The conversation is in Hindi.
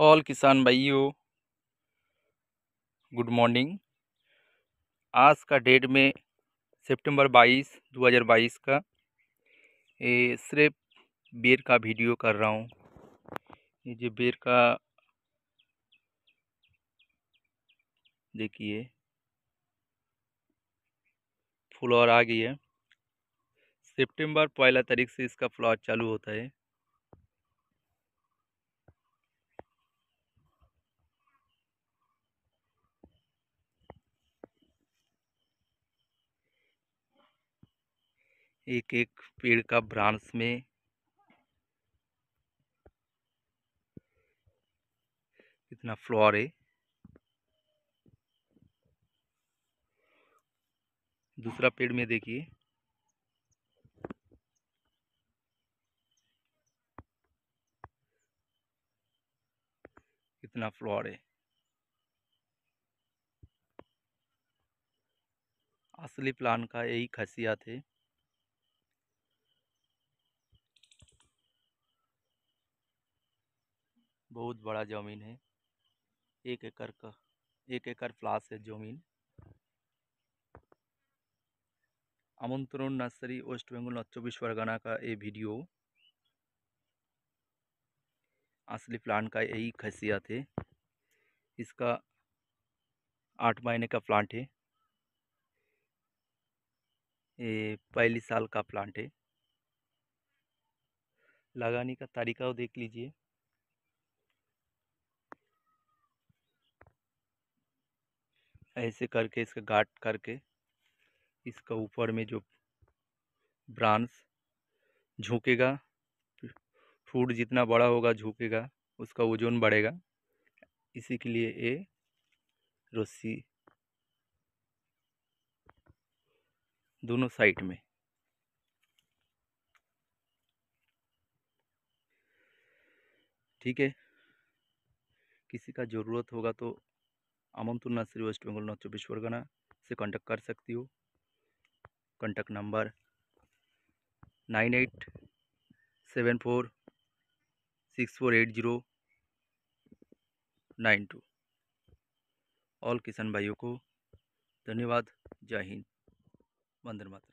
ऑल किसान भाइयों गुड मॉर्निंग आज का डेट में सितंबर 22 2022 का ये सिर्फ बेर का वीडियो कर रहा हूँ ये जो बेर का देखिए फ्लोर आ गई है सितंबर पहला तारीख से इसका फ्लोर चालू होता है एक एक पेड़ का ब्रांच में इतना फ्लोर है दूसरा पेड़ में देखिए कितना फ्लोर है असली प्लान का यही खासियत है बहुत बड़ा जमीन है एक एकड़ का एक एकड़ प्लास है जमीन आमंत्रण नर्सरी वेस्ट बेंगल নর্থ चौबीस परगना का ये वीडियो असली प्लांट का यही खासियत है इसका आठ महीने का प्लांट है ये पहली साल का प्लांट है लगाने का तरीका देख लीजिए ऐसे करके इसका गाट करके इसका ऊपर में जो ब्रांस झुकेगा फ्रूट जितना बड़ा होगा झुकेगा उसका ओजोन बढ़ेगा इसी के लिए ये रस्सी दोनों साइड में ठीक है किसी का ज़रूरत होगा तो आममतुल नासिर वेस्ट बंगाल नौ चौबीस परगना से कांटेक्ट कर सकती हो contact number nine eight seven four six four eight zero nine two all किसान भाइयों को धन्यवाद जय हिंद वंदे मातरम